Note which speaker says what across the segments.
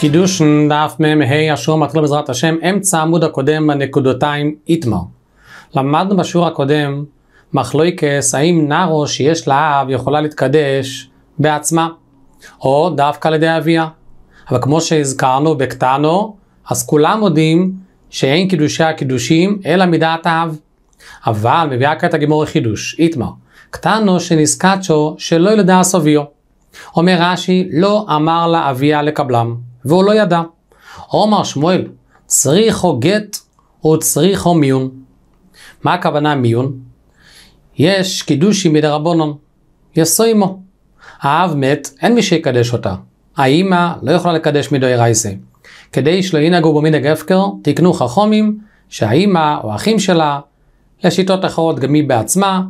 Speaker 1: קידוש דף מ"ה אשור מתחיל בעזרת השם, אמצע העמוד הקודם בנקודותיים איתמר. למדנו בשיעור הקודם מחלויקס האם נרו שיש לאב יכולה להתקדש בעצמה, או דווקא על ידי אביה. אבל כמו שהזכרנו בקטנו, אז כולם מודים שאין קידושי הקידושים אלא מדעת האב. אבל מביאה כעת הגמור חידוש, איתמר, קטנו שנסקצ'ו שלא ילדה סביו. אומר רש"י, לא אמר לה אביה לקבלם. והוא לא ידע. עומר שמואל, צריך או גט או צריך או מיון. מה הכוונה מיון? יש קידושי מדרבנון, יסו עמו. האב מת, אין מי שיקדש אותה. האימא לא יכולה לקדש רייסה. כדי שלא ינהגו במנהג הפקר, תקנו חכומים שהאימא או האחים שלה, לשיטות אחרות גם היא בעצמה,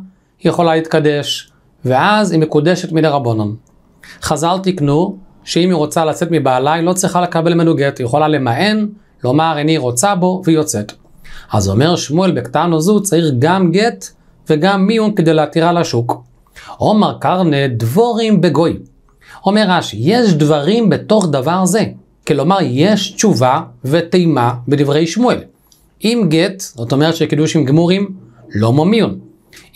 Speaker 1: יכולה להתקדש, ואז היא מקודשת מדרבנון. חז"ל תקנו שאם היא רוצה לצאת מבעלה, היא לא צריכה לקבל ממנו גט, היא יכולה למען, לומר איני רוצה בו, והיא יוצאת. אז אומר שמואל בקטן או זו, צריך גם גט וגם מיון כדי להתירה לשוק. עומר קרנה דבורים בגוי. אומר רש"י, יש דברים בתוך דבר זה. כלומר, יש תשובה וטעימה בדברי שמואל. אם גט, זאת אומרת שקידושים גמורים, לא מומיון.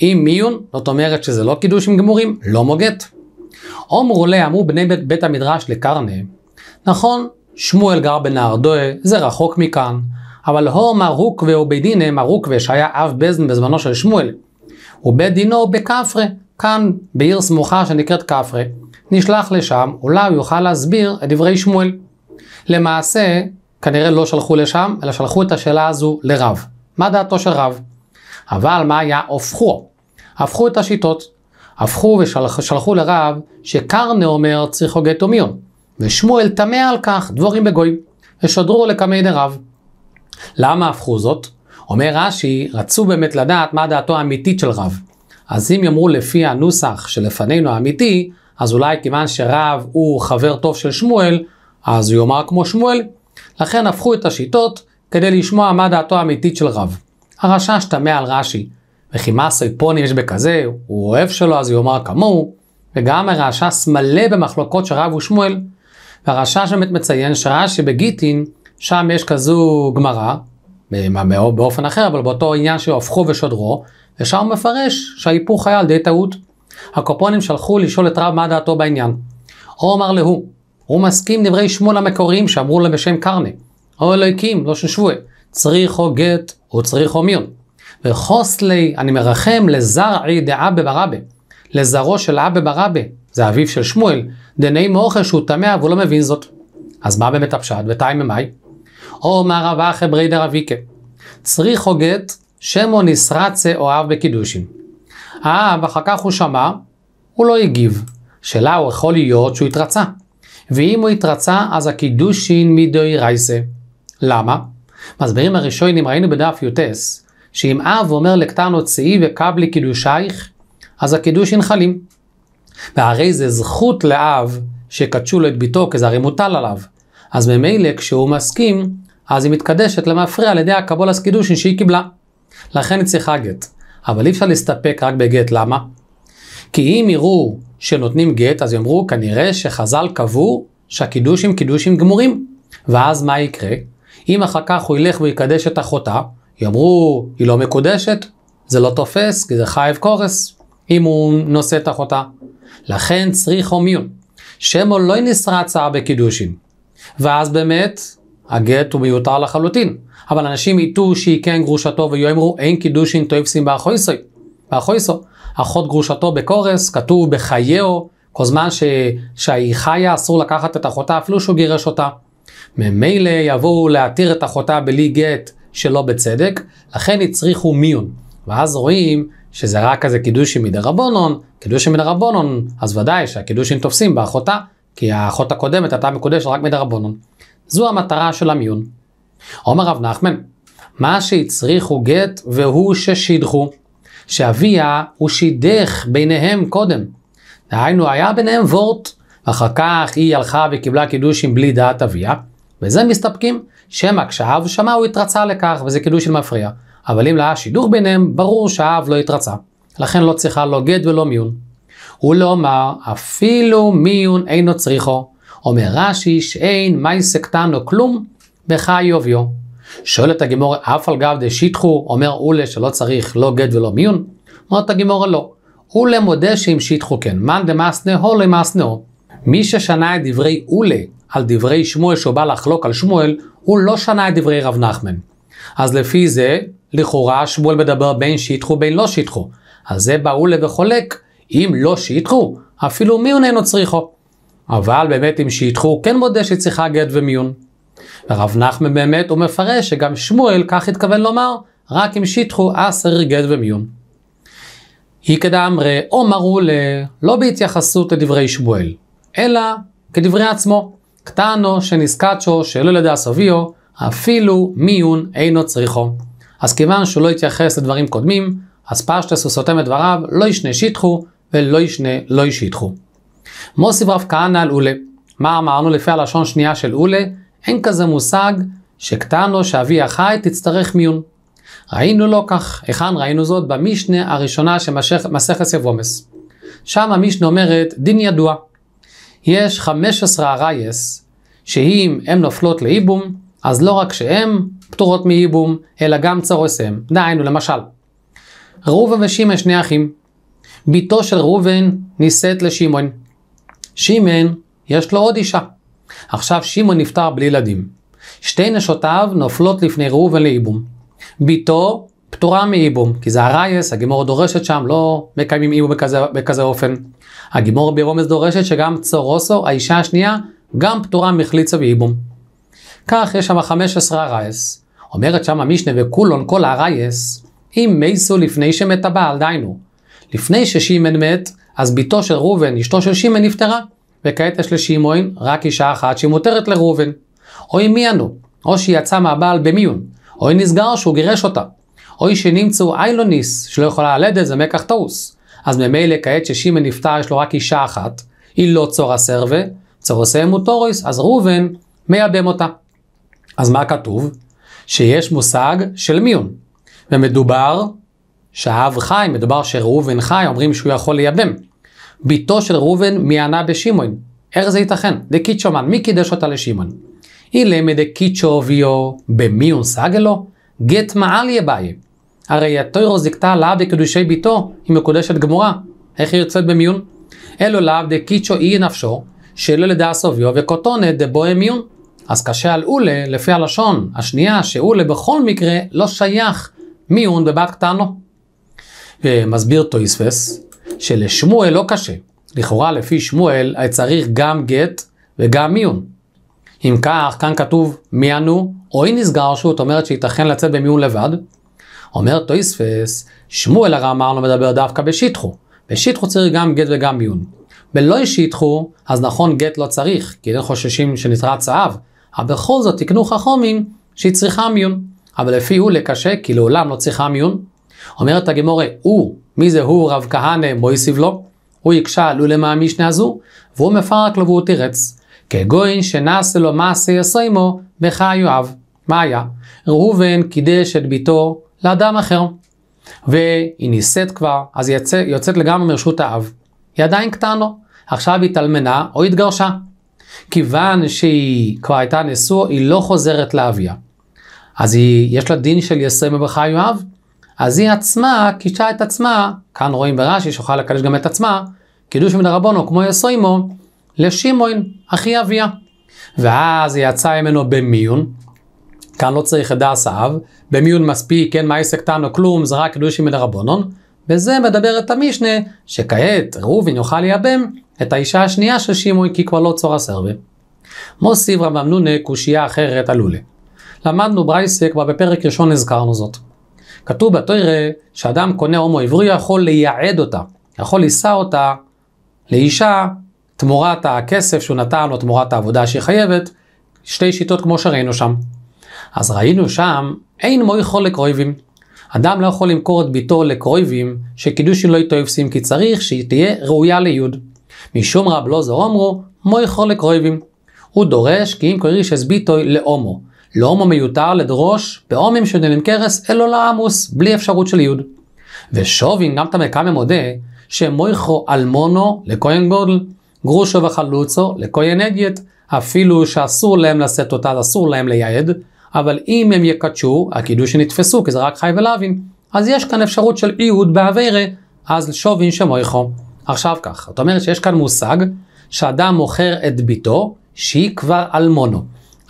Speaker 1: אם מיון, זאת אומרת שזה לא קידושים גמורים, לא מוגט. גט. עומרו לה אמרו בני בית, בית המדרש לקרנה, נכון, שמואל גר בנהרדוה, זה רחוק מכאן, אבל הו מרוק ואובדינא מרוקווה שהיה אב בזן בזמנו של שמואל, ובית דינו בכפרה, כאן בעיר סמוכה שנקראת כפרה, נשלח לשם, אולי הוא יוכל להסביר את דברי שמואל. למעשה, כנראה לא שלחו לשם, אלא שלחו את השאלה הזו לרב. מה דעתו של רב? אבל מה היה הופכו? הפכו את השיטות. הפכו ושלחו לרב שקרנה אומר צריך הוגה תומיון, ושמואל טמא על כך דבורים בגויים, ושודרו לקמי דרב. למה הפכו זאת? אומר רש"י, רצו באמת לדעת מה דעתו האמיתית של רב. אז אם יאמרו לפי הנוסח שלפנינו האמיתי, אז אולי כיוון שרב הוא חבר טוב של שמואל, אז הוא יאמר כמו שמואל. לכן הפכו את השיטות כדי לשמוע מה דעתו האמיתית של רב. הרשש טמא על רש"י, וכי מעשי פונים יש בכזה, הוא אוהב שלו אז יאמר כמוהו, וגם הרעשס מלא במחלוקות של רב ושמואל. והרעשס באמת מציין שרש"י בגיטין, שם יש כזו גמרא, באופן אחר, אבל באותו עניין שהופכו ושודרו, ושם הוא מפרש שההיפוך היה על די טעות. הקופונים שלחו לשאול את רב מה דעתו בעניין. הוא אמר להוא, הוא מסכים דברי שמואל המקוריים שאמרו לו בשם קרני. או אלוהיקים, לא צריך או גט או צריך או מיון. וחוס לי, אני מרחם לזרעי דאבא ברבא, לזרעו של אבא ברבא, זה אביו של שמואל, דנאי מאוכל שהוא טמא והוא לא מבין זאת. אז מה באמת הפשט? ותאי ממאי? אומר רב אחי ברי דרביקה, צריך הוגת שמו נסרצה אוהב בקידושין. האב אחר כך הוא שמע, הוא לא הגיב. שאלה הוא יכול להיות שהוא התרצה. ואם הוא התרצה, אז הקידושין מדוי רייסה. למה? מסבירים הראשונים, ראינו בדף יוטס, שאם אב אומר לקטן הוציאי וקבלי קידושייך, אז הקידוש ינחלים. והרי זה זכות לאב שקדשו לו את ביתו, כי זה הרי מוטל עליו. אז ממילא כשהוא מסכים, אז היא מתקדשת למפריע על ידי הקבולס קידושין שהיא קיבלה. לכן היא צריכה גט. אבל אי אפשר להסתפק רק בגט, למה? כי אם יראו שנותנים גט, אז יאמרו כנראה שחז"ל קבעו שהקידושים קידושים גמורים. ואז מה יקרה? אם אחר כך הוא ילך ויקדש את אחותה, יאמרו, היא לא מקודשת, זה לא תופס, כי זה חייב קורס, אם הוא נושא את אחותה. לכן צריך הומיון. שמו לא נסרה הצעה בקידושין. ואז באמת, הגט הוא מיותר לחלוטין. אבל אנשים יטו שהיא כן גרושתו ויאמרו אין קידושין תויפסים באחויסוי. באחויסו. אחות גרושתו בקורס, כתוב בחייהו, כל זמן ש... שהיא חיה אסור לקחת את אחותה אפילו שהוא גירש אותה. ממילא יבואו להתיר את אחותה בלי גט שלא בצדק, לכן הצריכו מיון. ואז רואים שזה רק כזה קידושין מדרבנון, קידושין מדרבנון, אז ודאי שהקידושים תופסים באחותה, כי האחות הקודמת הייתה מקודשת רק מדרבנון. זו המטרה של המיון. אומר רב נחמן, מה שהצריכו גט והוא ששידחו, שאביה הוא שידך ביניהם קודם. דהיינו, היה ביניהם וורט, אחר כך היא הלכה וקיבלה קידושים בלי דעת אביה, וזה מסתפקים, שמא כשהאב שמע הוא התרצה לכך, וזה קידוש של מפריע. אבל אם לא היה שידוך ביניהם, ברור שהאב לא התרצה. לכן לא צריכה לא גט ולא מיון. ולאמר, לא אפילו מיון אינו צריכו. אומר רש"י שאין מי סקטן או כלום, בחי יוביו. שואל את הגימור, אף על גב דשיתחו, אומר אולה שלא צריך לא גט ולא מיון? אומרת הגימור, לא. אולה מודה שאם שיתחו כן, מאן דמאסנהו למאסנהו. מי ששנה את דברי אולה על דברי שמואל שהוא בא לחלוק על שמואל, הוא לא שנה את דברי רב נחמן. אז לפי זה, לכאורה שמואל מדבר בין שיטחו בין לא שיטחו. על זה באו וחולק, אם לא שיטחו, אפילו מיון אינו צריכו. אבל באמת אם שיטחו, הוא כן מודה שצריכה גט ומיון. ורב נחמן באמת הוא מפרש שגם שמואל כך התכוון לומר, רק אם שיטחו אסר גט ומיון. היא כדאמרי, או מרו ל... לא בהתייחסות לדברי שמואל, אלא כדברי עצמו. קטנו שנזקצ'ו שלא לידי הסביו, אפילו מיון אינו צריכו. אז כיוון שהוא לא התייחס לדברים קודמים, אז פשטס הוא סותם את דבריו, לא ישנה שיטחו, ולא ישנה לא ישיטחו. מוסיף רב כהנא על אולה. מה אמרנו לפי הלשון שנייה של אולה? אין כזה מושג שקטנו שאביה חי תצטרך מיון. ראינו לא כך, היכן ראינו זאת? במשנה הראשונה של מסכת סבומס. שם המשנה אומרת, דין ידוע, יש 15 ארייס, שאם הן נופלות לייבום, אז לא רק שהן פטורות מייבום, אלא גם צרוסיהן. דהיינו, למשל, ראובן ושמעון שני אחים. בתו של ראובן נישאת לשמעון. שמעון, יש לו עוד אישה. עכשיו שמעון נפטר בלי ילדים. שתי נשותיו נופלות לפני ראובן לייבום. בתו פטורה מייבום, כי זה הרייס, הגימור דורשת שם, לא מקיימים ייבום בכזה, בכזה אופן. הגימור ברומז דורשת שגם צורוסו, האישה השנייה, גם פטורה מחליצה וייבום. כך יש שם 15 הרייס. אומרת שם המשנה וכולון כל הרייס, אם מייסו לפני שמת הבעל, דהיינו. לפני ששימן מת, אז בתו של ראובן, אשתו של שימן נפטרה, וכעת יש לשימון רק אישה אחת שהיא מותרת לראובן. או אם מי אנו, או שהיא יצאה מהבעל במיון, או אם נסגר שהוא גירש אותה. אוי שנמצאו איילוניס, שלא יכולה ללדת, זה מקח טעוס. אז ממילא כעת ששימן נפטר, יש לו רק אישה אחת, היא לא צורה סרווה, צורה סיימו מוטוריס, אז ראובן מייבם אותה. אז מה כתוב? שיש מושג של מיון. ומדובר שהאב חי, מדובר שראובן חי, אומרים שהוא יכול לייבם. בתו של ראובן מיענה בשמעון. איך זה ייתכן? דקיצ'ומן, מי קידש אותה לשמעון? אילמי דקיצ'ו אביו במיון סגלו? גט מעל יבייה. הרי התוירו זיכתה לה בקדושי ביתו, היא מקודשת גמורה. איך היא יוצאת במיון? אלו לאו דקיצ'ו אי נפשו, שלא לדעה סוביו וקוטונת דבואה מיון. אז קשה על אולה, לפי הלשון השנייה, שאולה בכל מקרה לא שייך מיון בבת קטנו. ומסביר טויספס, שלשמואל לא קשה. לכאורה לפי שמואל היה צריך גם גט וגם מיון. אם כך, כאן כתוב מי ענו, או היא נסגר שהוא, זאת אומרת שייתכן לצאת במיון לבד, אומר טויספס, שמואל הרע אמרנו מדבר דווקא בשטחו. בשטחו צריך גם גט וגם מיון. בלא שטחו, אז נכון גט לא צריך, כי אין חוששים שנתרע צהב, אבל בכל זאת תקנו חכומים שהיא צריכה מיון. אבל לפי הוא לקשה, כי לעולם לא צריכה מיון. אומרת הגמורה, הוא, מי זה הוא, רב כהנא, מויסיב לו? הוא הקשה עלו למעמי שני הזו, והוא מפרק לו והוא תירץ. כגוין שנעשה לו מעשה יסיימו, בך יואב. מה היה? ראובן קידש את ביתו לאדם אחר. והיא נישאת כבר, אז היא יוצא, יוצאת לגמרי מרשות האב. היא עדיין קטן עכשיו היא התאלמנה או התגרשה. כיוון שהיא כבר הייתה נשוא, היא לא חוזרת לאביה. אז היא, יש לה דין של יסרי מברכה יואב. אז היא עצמה קידשה את עצמה, כאן רואים ברש"י שיכולה לקדש גם את עצמה, קידוש מן הרבונו כמו יסרימו, לשמעון, אחי אביה. ואז היא יצאה ממנו במיון, כאן לא צריך את דעס האב, במיון מספיק, כן מעסק תנו כלום, זה רק קדושים מדרבנון. מדבר את המשנה, שכעת ראובין יוכל לייבם את האישה השנייה של שמעון, כי כבר לא צור הסרבה. מוסיף רב אמנונה קושייה אחרת עלולה. למדנו ברייסה, כבר בפרק ראשון הזכרנו זאת. כתוב בתוירה שאדם קונה הומו עברי יכול לייעד אותה, יכול לישא אותה לאישה תמורת הכסף שהוא נתן או תמורת העבודה שהיא חייבת, שתי שיטות כמו שראינו שם. אז ראינו שם, אין מויכו לקרויבים. אדם לא יכול למכור את ביתו לקרויבים, שקידושין לא יתועפסים כי צריך שהיא תהיה ראויה ליוד. משום רב לא זור אומרו, מויכו לקרויבים. הוא דורש כי אם קריש אז ביטוי לאומו. לאומו מיותר לדרוש באומים שנלמקרס אלו לעמוס, בלי אפשרות של יוד. ושובין גם תמקמא מודה, שמויכו אלמונו לכהן גודל, גרושו וחלוצו לכהן אדיוט, אפילו שאסור להם לשאת אותה, אסור להם לייעד, אבל אם הם יקדשו, הקידוש שנתפסו, כי זה רק חי ולאווין, אז יש כאן אפשרות של איוד באווירה, אז שובין שמויכו. עכשיו כך, זאת אומרת שיש כאן מושג שאדם מוכר את ביתו, שהיא כבר אלמונו.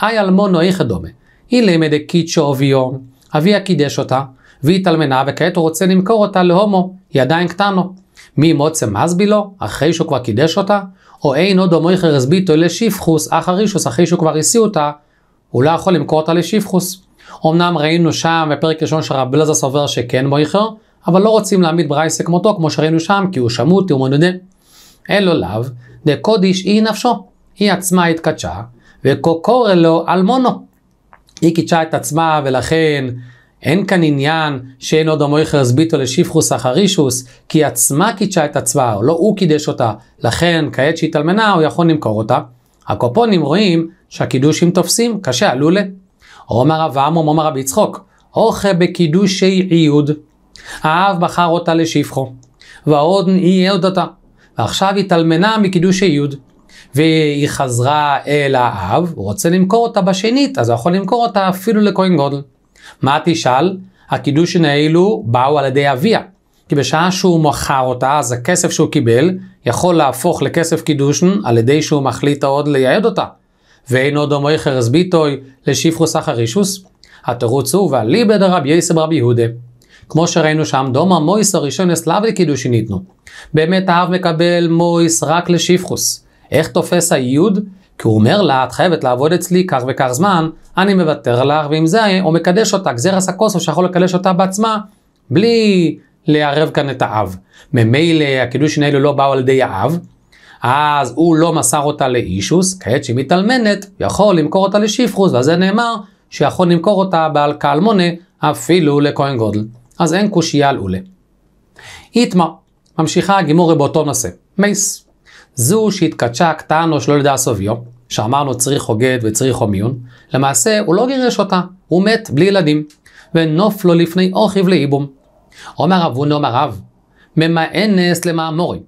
Speaker 1: אי אלמונו איך דומה. היא לימדה קידשו אוביו, אביה קידש אותה, והיא התאלמנה, וכעת הוא רוצה למכור אותה להומו, היא עדיין קטנו. מי מוצא מזבילו, אחרי שהוא כבר קידש אותה, או אין עוד הומויכרס ביטו לשפחוס, לשיפחוס, אחרי שהוא כבר השיא אותה הוא לא יכול למכור אותה לשפחוס. אמנם ראינו שם בפרק ראשון שרב אלעזר סובר שכן מויכר, אבל לא רוצים להעמיד ברייסה כמותו, כמו שראינו שם, כי הוא שמותי ומנודה. אלו לאו, דקודיש היא נפשו, היא עצמה התקדשה, וקוקורא לו אלמונו. היא קידשה את עצמה, ולכן אין כאן עניין שאין עוד המויכר זביטו לשפחוס אחרישוס, כי היא עצמה קידשה את עצמה, לא הוא קידש אותה, לכן כעת שהיא התאלמנה, הוא יכול למכור אותה. הקופונים רואים שהקידושים תופסים, קשה, לולה. אומר רב עמום, עומר רבי יצחוק, אוכה בקידושי עיוד. האב בחר אותה לשפחו, והאודן עוד אותה. ועכשיו היא תלמנה מקידושי עיוד. והיא חזרה אל האב, הוא רוצה למכור אותה בשנית, אז הוא יכול למכור אותה אפילו לכהן גודל. מה תשאל? הקידושין האלו באו על ידי אביה. כי בשעה שהוא מכר אותה, אז הכסף שהוא קיבל יכול להפוך לכסף קידושין על ידי שהוא מחליט עוד לייעד אותה. ואין עוד דומו יחרס ביטוי לשפחו סחר אישוס? התירוץ הוא ואליבד הרב יסב רבי יהודה. כמו שראינו שם, דומה מויס הראשון אסלאב לקידושין ניתנו. באמת האב מקבל מויס רק לשפחוס. איך תופס היוד? כי הוא אומר לה, את חייבת לעבוד אצלי כך וכך זמן, אני מוותר לך, ואם זה הוא מקדש אותה, גזירס הכוסו שיכול לקדש אותה בעצמה, בלי לערב כאן את האב. ממילא הקידושין האלו לא באו על ידי האב, אז הוא לא מסר אותה לאישוס, כעת שהיא מתאלמנת, יכול למכור אותה לשיפרוס, ועל זה נאמר שיכול למכור אותה בעל מונה, אפילו לכהן גודל. אז אין קושייה על אולה. איתמר, ממשיכה הגימורי באותו נושא, מייס. זו שהתקדשה או שלא לדע סוביו, שאמרנו צריך הוגד וצריך הומיון, למעשה הוא לא גירש אותה, הוא מת בלי ילדים, ונוף לו לפני אוכיב לאיבום. אומר אבונו הונא אומר רב, ממאנס למאמורי,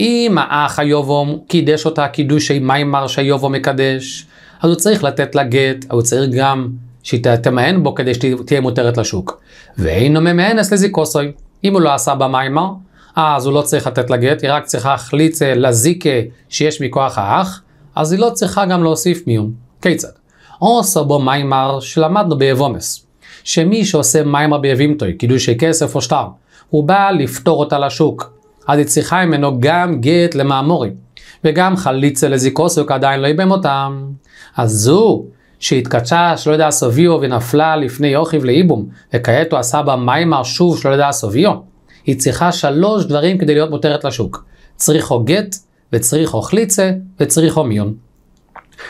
Speaker 1: אם האח היובום קידש אותה קידושי מימר שהיובום מקדש, אז הוא צריך לתת לה גט, הוא צריך גם שהיא תמהן בו כדי שתהיה מותרת לשוק. ואינו ממאנס לזיקוסוי. אם הוא לא עשה במיימר, אז הוא לא צריך לתת לה גט, היא רק צריכה להחליץ אה, לזיקה שיש מכוח האח, אז היא לא צריכה גם להוסיף מיום. כיצד? עושה בו מיימר שלמדנו ביבומס. שמי שעושה מיימר ביבימטוי, קידושי כסף או שטר, הוא בא לפתור אותה לשוק. אז היא צריכה ממנו גם גט למאמורי, וגם חליצה לזיקוסוק עדיין לא איבם אותם. אז זו שהתקדשה שלא יודע סוביו ונפלה לפני יוכיב לאיבום, וכעת הוא עשה בה מימר שוב שלא יודע סוביו, היא צריכה שלוש דברים כדי להיות מותרת לשוק. צריכו גט, וצריכו חליצה, וצריכו מיון.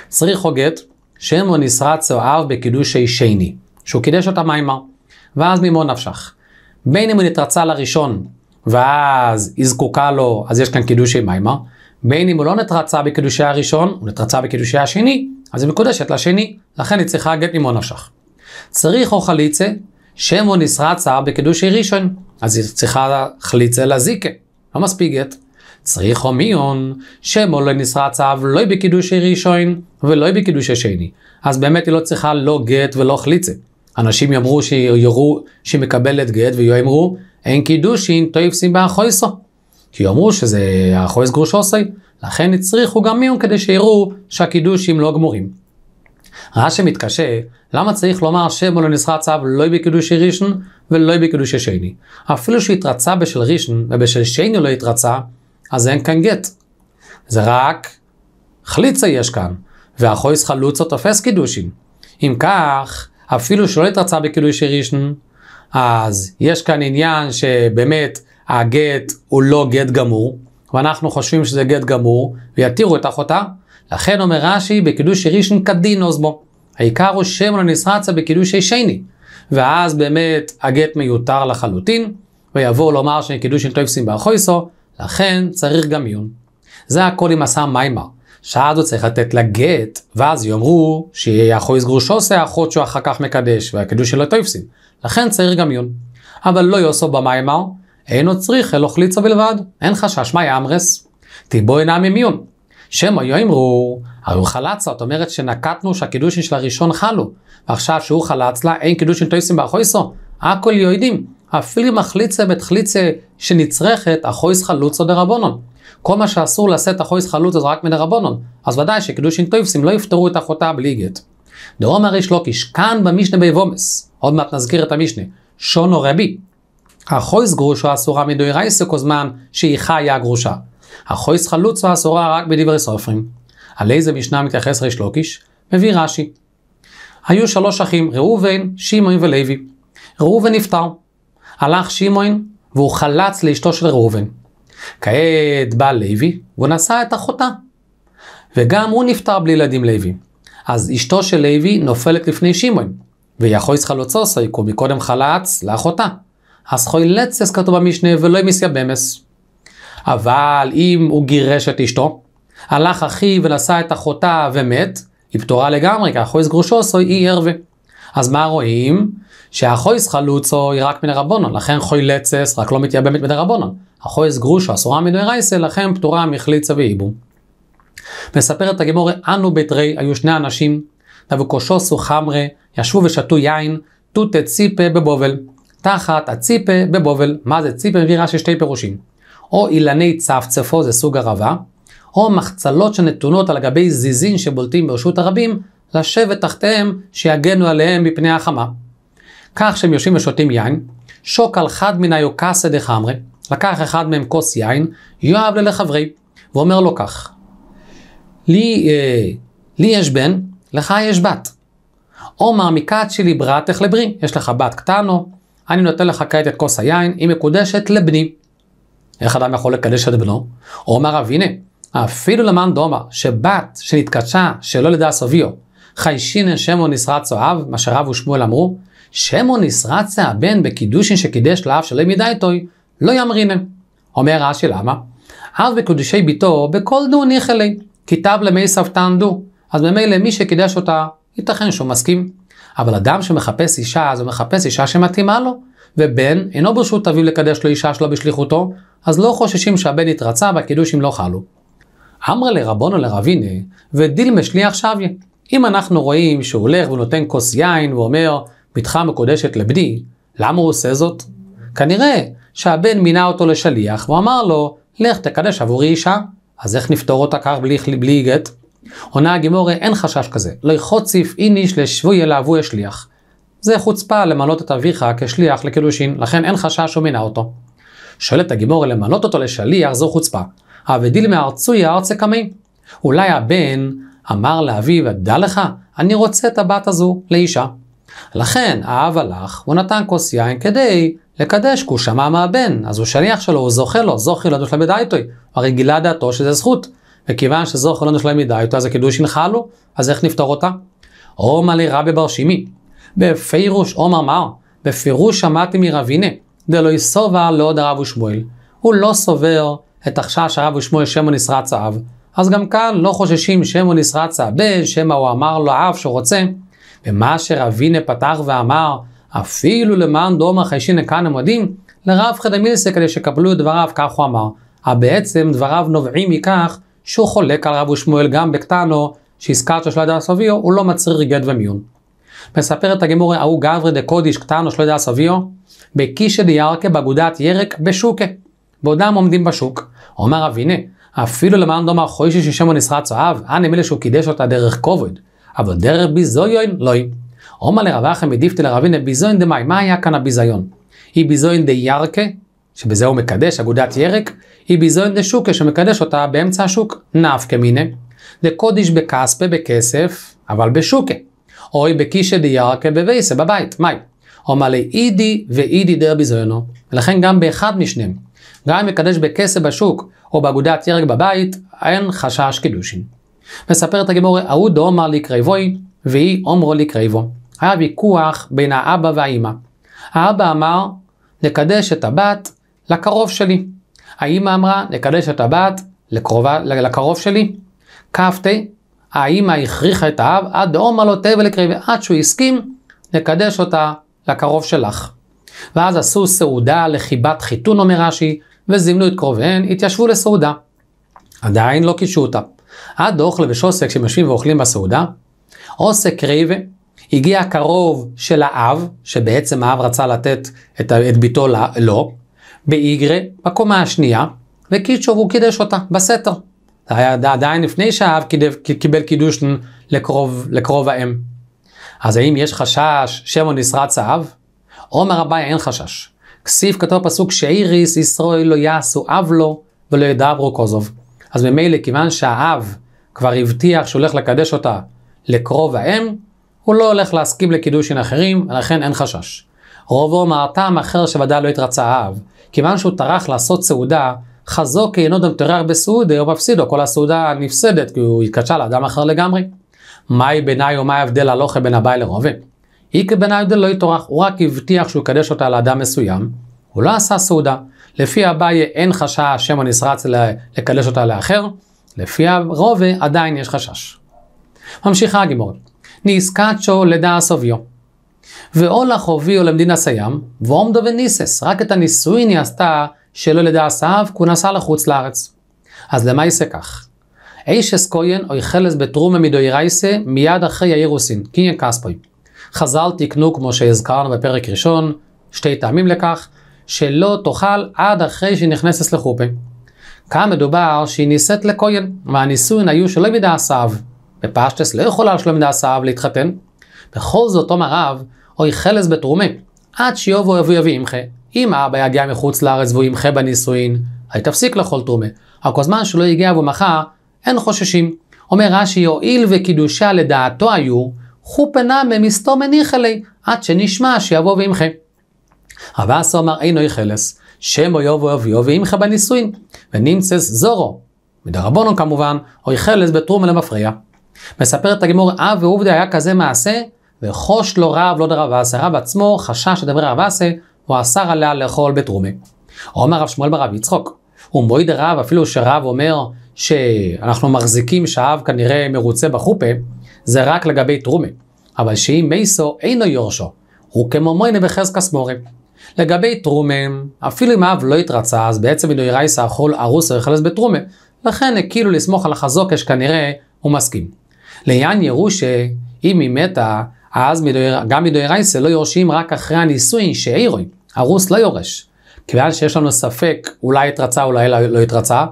Speaker 1: צריכו גט, שמו נסרצו אב בקידושי שני, שהוא קידש אותה מימר, ואז ממו נפשך. בין אם הוא נתרצה לראשון ואז היא זקוקה לו, אז יש כאן קידושי מימה. בין אם הוא לא נתרצה בקידושי הראשון, הוא נתרצה בקידושי השני, אז היא מקודשת לשני, לכן היא צריכה גט ממון נפשך. צריך או חליצה, שמו נשרצה בקידושי ראשון, אז היא צריכה חליצה לזיקה, לא מספיק גט. צריך מיון, שמו לא נסרצה ולא בקידושי ראשון ולא בקידושי שני. אז באמת היא לא צריכה לא גט ולא חליצה. אנשים יאמרו שיראו שהיא מקבלת גט ויאמרו אין קידושין תויפסים באחויסו. כי אמרו שזה אחויס גרושוסי, לכן הצריכו גם מיון כדי שיראו שהקידושים לא גמורים. רש"י מתקשה, למה צריך לומר שמו לנסחת צו לא בקידושי ראשון ולא בקידושי שני? אפילו שהתרצה בשל ראשון ובשל שני לא התרצה, אז אין כאן גט. זה רק חליצה יש כאן, והחויס חלוצה תופס קידושין. אם כך, אפילו שלא התרצה בקידושי ראשון, אז יש כאן עניין שבאמת הגט הוא לא גט גמור, ואנחנו חושבים שזה גט גמור, ויתירו את אחותה. לכן אומר רש"י, בקידוש ראשון קדינוס בו. העיקר הוא שם לא נסרצה בקידוש שני. ואז באמת הגט מיותר לחלוטין, ויבואו לומר שקידוש של טויפסים באחויסו, לכן צריך גם עיון. זה הכל עם עשה מיימר. שעה זו צריך לתת לה גט, ואז יאמרו שיהיה אחויס גרושו עושה אחות שהוא אחר כך מקדש, והקידוש שלו טויפסים. לכן צריך גם יון. אבל לא יוסו במיימר, אין עוד צריך אלא חליצו בלבד, אין חשש, מה יאמרס? תיבוי נעמי מיון. שמא יאמרו, הרי חלצה, זאת אומרת שנקטנו שהקידושין של הראשון חלו, ועכשיו שהוא חלץ לה, אין קידושין טויסים באחויסו, הכל יועדים. אפילו אם החליצה בית חליצה שנצרכת, אחויס חלוצו דרבונון. כל מה שאסור לשאת אחויס חלוצו זה רק מדרבונון, אז ודאי שקידושין טויסים לא יפתרו את אחותה בלי גט. דאומר ריש לוקיש, לא כאן במשנה ביבומס, עוד מעט נזכיר את המשנה, שונו רבי, החויס גרושו אסורה מדוי רייסו כל זמן שהיא חיה גרושה. החויס חלוצו אסורה רק בדברי סופרים. על איזה משנה מתייחס ריש לוקיש? לא מביא רש"י. היו שלוש אחים, ראובן, שמעון ולוי. ראובן נפטר. הלך שמעון והוא חלץ לאשתו של ראובן. כעת בא לוי והוא נשא את אחותה. וגם הוא נפטר בלי ילדים לוי. אז אשתו של לוי נופלת לפני שמעון, ויחויס חלוצוסוי, מקודם חלץ לאחותה. אז חוי לצס כתוב במשנה ולא במס. אבל אם הוא גירש את אשתו, הלך אחי ונשא את אחותה ומת, היא פטורה לגמרי, כי החויס גרושו סוי אי ערווה. אז מה רואים? שהחויס חלוצו היא רק מן הרבונון, לכן חוילצס רק לא מתייבמת מן הרבונון. החויס גרושו אסורה מן הרייסל, לכן פטורה מחליצה ואיבום. מספרת הגמורה, אנו בית רי היו שני אנשים, ובכושוסו חמרה, ישבו ושתו יין, תותה ציפה בבובל. תחת הציפה בבובל, מה זה ציפה? מביא רש"י שתי פירושים. או אילני צפצפו, זה סוג ערבה, או מחצלות שנתונות על גבי זיזין שבולטים ברשות הרבים, לשבת תחתיהם שיגנו עליהם מפני החמה. כך שהם יושבים ושותים יין, שוק על חד מן היוקסא דחמרי, לקח אחד מהם כוס יין, יואב ללחברי, ואומר לו כך, לי, אה, לי יש בן, לך יש בת. או מעמיקת שלי בראתך לברי, יש לך בת קטנו, אני נותן לך כעת את כוס היין, היא מקודשת לבני. איך אדם יכול לקדש את בנו? אומר רב, הנה, אפילו למען דומה, שבת שנתקדשה שלא לדע סביו, חיישינן שמעון נסרט צואב, מה שרב ושמואל אמרו, שמו נשרץ הבן בקידושין שקידש לאב שלא ימידה איתוי, לא ימרינן. אומר רש"י למה? אב בקודשי ביתו בכל דו ניחא ליה. כיתב למי סבתן דו. אז ממילא מי שקידש אותה, ייתכן שהוא מסכים. אבל אדם שמחפש אישה, אז הוא מחפש אישה שמתאימה לו. ובן אינו ברשות אביו לקדש לו אישה שלו בשליחותו, אז לא חוששים שהבן יתרצה והקידושים לא חלו. אמרה לרבונו לרביני, ודיל משליח שוויה. אם אנחנו רואים שהוא הולך ונותן כוס יין ואומר, בתך מקודשת לבני, למה הוא עושה זאת? כנראה שהבן מינה אותו לשליח והוא אמר לו, לך תקדש עבורי אישה. אז איך נפתור אותה כך בלי, בלי גט? עונה הגימורי, אין חשש כזה. לא יחוציף איניש לשבוי אלא אבוי השליח. זה חוצפה למנות את אביך כשליח לקידושין, לכן אין חשש שהוא מינה אותו. שואלת הגימורי למנות אותו לשליח זו חוצפה. האבדיל מארצוי ארצה קמי. אולי הבן אמר לאביו, דע לך, אני רוצה את הבת הזו לאישה. לכן האב הלך הוא נתן כוס יין כדי לקדש, כי הוא שמע מהבן, אז הוא שליח שלו, הוא זוכה לו, זוכי לא נושלם מדייתוי. הרי גילה דעתו שזה זכות. וכיוון שזוכי לא נושלם מדייתוי, אז הקידוש לו, אז איך נפתור אותה? עומר לי רבי בר שימי, בפירוש עומר מר, בפירוש שמעתי מרבינה, דלא יסובה לעוד הרב ושמואל. הוא לא סובר את החשש הרב ושמואל שמו נשרץ האב. אז גם כאן לא חוששים שמו נשרץ האב, שמא הוא אמר לו אב שרוצה. ומה שרבינה פתח ואמר, אפילו למען דאמר חיישין לכאן המועדים, לרב חדמילסה כדי שקבלו את דבריו, כך הוא אמר. הבעצם דבריו נובעים מכך שהוא חולק על רבו שמואל גם בקטנו, שהזכרת שלא יודע סביו, הוא לא מצריר גט ומיון. מספר את הגמורה ההוא גברי דה קודיש קטנו שלא יודע סביו, בקישא דה דיארקה באגודת ירק בשוקה. בעודם עומדים בשוק, אומר אביני, אפילו למען דומה חוישי ששמו נסרת צואב, אנא מילא שהוא קידש אותה דרך כובד, אבל דרך ביזויון לא היא. אומר עומר אחי מדיפתא לרבין ביזוין דמאי, מה היה כאן הביזיון? היא ביזיון דה ירקה, שבזה הוא מקדש, אגודת ירק, היא ביזיון דה שוקה, שמקדש אותה באמצע השוק, נפקא מיניה. דקודיש בכספה, בכסף, אבל בשוקה. אוי בקישא ירקה, בבייסה, בבית, מאי. אומר עומר אידי ואידי דה ביזיונו, ולכן גם באחד משניהם, גם אם מקדש בכסף בשוק, או באגודת ירק בבית, אין חשש קידושין. מספר את הגמור, ההוא דה אומר לי קרייבוי, והיא אומרו לי קרייבו. היה ויכוח בין האבא והאימא. האבא אמר, נקדש את הבת לקרוב שלי. האימא אמרה, נקדש את הבת לקרובה, לקרוב שלי. כ"ט, האימא הכריחה את האב עד דאומה לא תבל לקריבי, עד שהוא הסכים, נקדש אותה לקרוב שלך. ואז עשו סעודה לחיבת חיתון, אומר רש"י, וזימנו את קרוביהן, התיישבו לסעודה. עדיין לא קישו אותה. עד דאוכלה ושוסק, כשהם יושבים ואוכלים בסעודה, עוסק קריבה, הגיע הקרוב של האב, שבעצם האב רצה לתת את, את ביתו לו, לא, באיגרה, בקומה השנייה, וקידשו והוא קידש אותה, בסתר. זה היה עדיין לפני שהאב קידב, קיבל קידוש לקרוב, לקרוב האם. אז האם יש חשש שמא נשרץ האב? עומר אביי אין חשש. כסיף כתוב פסוק שאיריס ישראל לא יעשו אב לו ולא ידברו כוזוב. אז ממילא כיוון שהאב כבר הבטיח שהוא הולך לקדש אותה לקרוב האם, הוא לא הולך להסכים לקידושין אחרים, ולכן אין חשש. רובו מהטעם אחר שוודאי לא התרצה אהב. כיוון שהוא טרח לעשות סעודה, חזו כי אינו דם טרח בסעודה או מפסידו, כל הסעודה נפסדת, כי הוא התקדשה לאדם אחר לגמרי. מהי ביניי ומה ההבדל הלוכה בין אביי לרובי? היא כבן ההבדל לא יטורח, הוא רק הבטיח שהוא יקדש אותה לאדם מסוים, הוא לא עשה סעודה. לפי אביי אין חשש שמא נסרץ לקדש אותה לאחר, לפי הרובה עדיין יש חשש. ממשיכה הגימורת. ניסקצ'ו לדעה סוביו. ואולה חוביו למדינה סיים, ועומדו וניסס, רק את הנישואין היא עשתה שלא לדעסיו, כי הוא נסע לחוץ לארץ. אז למה יעשה כך? אישס כהן אויכלס בתרומה רייסה מיד אחרי האירוסין, קיניה כספוי. חז"ל תיקנו, כמו שהזכרנו בפרק ראשון, שתי טעמים לכך, שלא תאכל עד אחרי שהיא נכנסת לחופה. כאן מדובר שהיא נישאת לכהן, והנישואין היו שלא מדעה מדעסיו, בפשטס לא יכולה לשלום מן הסב ולהתחתן. בכל זאת, אומר הרב, אוי חלס בתרומי, עד שיובו יבוא יביא עמך. אם האבא יגיע מחוץ לארץ והוא ימחה בנישואין, היית תפסיק לאכול תרומה. רק הזמן שלא יגיע והוא מחר, אין חוששים. אומר רש"י, הואיל וקידושה לדעתו היו, חופנה ממסתום מניחה לי, עד שנשמע שיבוא וימחה. רב אסר אמר, אין אוי חלס, שמו יובו יביאו ועמך בנישואין, ונמצס זורו. מדרבנון כמובן, אוי חלס בתרומה למפריע. מספר את הגמור, אב ועובדה היה כזה מעשה, וחוש לו לא רב לא דרב אסה, רב עצמו חשש לדברי רב אסה, הוא אסר עליה לאכול בתרומה. אומר רב שמואל ברב יצחוק, ומועיד רב, אפילו שרב אומר שאנחנו מחזיקים שהאב כנראה מרוצה בחופה, זה רק לגבי תרומה. אבל שאם מייסו אינו יורשו, הוא כמו כמומרנה בחזקה סמורי. לגבי תרומה, אפילו אם האב לא התרצה, אז בעצם אינו יראי סאכול ארוס או יחלס בתרומה. לכן כאילו לסמוך על החזוק, יש כנראה הוא מסכים. לעניין יראו שאם היא מתה, אז מדויר, גם רייסה לא יורשים רק אחרי הנישואין שאירוי, הרוס לא יורש. כיוון שיש לנו ספק, אולי התרצה, אולי לא, לא התרצה,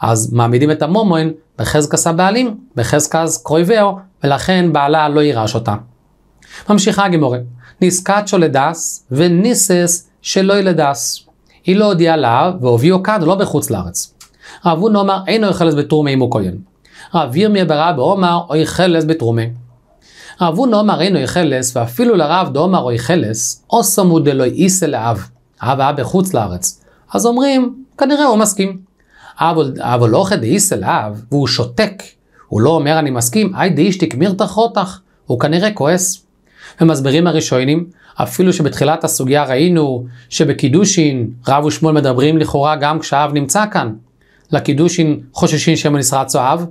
Speaker 1: אז מעמידים את המומוין בחזקס הבעלים, בחזקס קרויבאו, ולכן בעלה לא יירש אותה. ממשיכה הגימורה, נסקצ'ו לדס וניסס שלא ילדס. היא לא הודיעה לה והוביאו כאן, לא בחוץ לארץ. רבו נאמר אמר, אינו יחלס בתור מימו כהן. רב ירמיה ברב בעומר אוי חלס בתרומה. רבו נאמר אינו יחלס, ואפילו לרב דאמר אוי חלס, סמו דלוי איסה לאב. אב היה בחוץ לארץ. אז אומרים, כנראה הוא מסכים. אבו לא דאיסה לאב, והוא שותק. הוא לא אומר אני מסכים, היי דאישתיק מירתח חותך. הוא כנראה כועס. ומסבירים הראשונים, אפילו שבתחילת הסוגיה ראינו שבקידושין רב ושמואל מדברים לכאורה גם כשהאב נמצא כאן. לקידושין חוששים שמא נסרץ אב,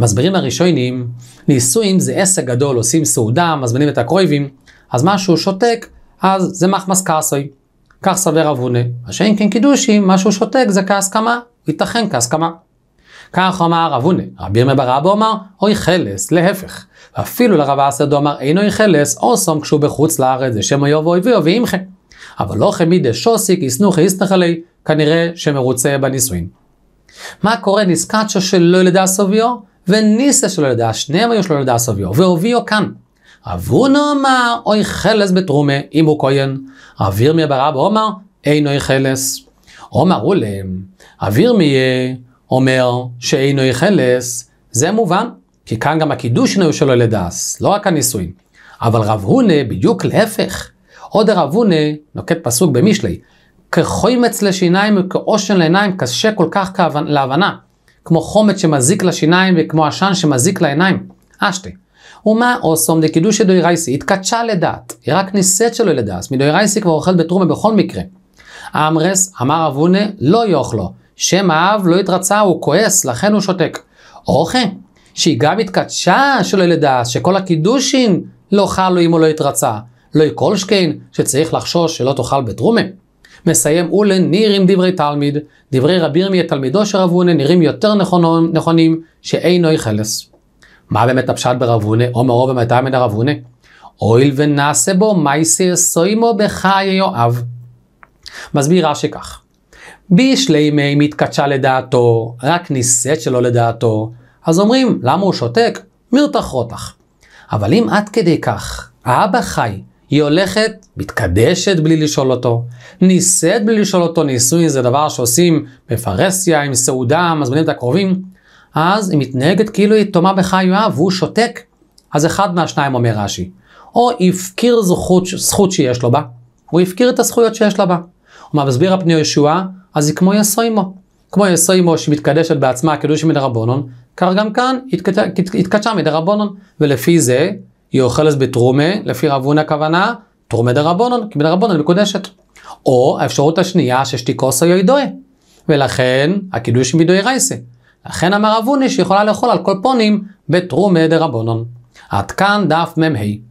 Speaker 1: מסבירים הראשונים, נישואים זה עסק גדול, עושים סעודה, מזמינים את הקרויבים, אז משהו שותק, אז זה מחמס קאסוי. כך סבר אבונה. מה שאם כן קידושים, משהו שותק זה כהסכמה, ייתכן כהסכמה. כך אמר אבונה, רבי בר אבו אמר, אוי חלס, להפך. ואפילו לרב אסדו אמר, אין אוי חלס, או סום כשהוא בחוץ לארץ, זה שם איוב אויביו ואוי אבל לא חמידה שוסיק, איסנוכי, יסנך כנראה שמרוצה בנישואין. מה קורה? נסקצ'ו שלא ילדה סוביו, וניסה שלא ילדה, שניהם היו שלא ילדה סוביו, והוביו כאן. עברו נאמר, אוי חלס בתרומה, אם הוא כהן. אוויר מיה ברב עומר, אין אוי חלס. עומר הוא להם, אוויר מיה אומר שאין אוי חלס, זה מובן, כי כאן גם הקידושין היו שלא ילדה, לא רק הנישואין. אבל רב הונה בדיוק להפך. עוד רב הונה נוקט פסוק במשלי, כחוימץ לשיניים וכעושן לעיניים, קשה כל כך כהבנ... להבנה, כמו חומץ שמזיק לשיניים וכמו עשן שמזיק לעיניים. אשתי. ומה אוסום דקידושי רייסי, התקדשה לדעת, היא רק נישאת שלו לדעת, מדוי רייסי כבר אוכל בתרומה בכל מקרה. אמרס, אמר אבונה, לא יאכלו, שם האב לא התרצה, הוא כועס, לכן הוא שותק. אוכל, אוקיי. שהיא גם התקדשה שלו לדעת, שכל הקידושין לא חלו אם הוא לא התרצה. לא יקולשקין, שצריך לחשוש שלא תאכל בתרומה. מסיים אולן ניר עם דברי תלמיד, דברי רבי ירמיה תלמידו של רב הונא נראים יותר נכונים, נכונים שאינו יחלס. מה באמת הפשט ברב או מרוב ומתי מן הרב הונא? הואיל ונעשה בו מייסר סוימו בחי יואב. מסביר רש"י כך, בישלימי מתקדשה לדעתו, רק נישאת שלא לדעתו, אז אומרים, למה הוא שותק? מרתח רותח. אבל אם עד כדי כך, האבא חי, היא הולכת, מתקדשת בלי לשאול אותו, נישאת בלי לשאול אותו, נישואין זה דבר שעושים בפרהסיה, עם סעודה, מזמינים את הקרובים, אז היא מתנהגת כאילו היא תומה בחייה והוא שותק, אז אחד מהשניים אומר רש"י, או הפקיר זכות, זכות שיש לו בה, הוא הפקיר את הזכויות שיש לה בה. הוא מסביר הפני ישועה? אז היא כמו יסו אמו. כמו יסו אמו שמתקדשת בעצמה קידוש מדי כך גם כאן התקדשה מדרבנון, ולפי זה היא אוכלת בתרומה, לפי רבון הכוונה, תרומה דרבונון, כי בדרבונון מקודשת. או האפשרות השנייה ששתיקוסו יוידוה, ולכן הקידוש מידוי רייסה. לכן אמר אבוני שיכולה לאכול על כל פונים בתרומה דרבונון. עד כאן דף מ"ה.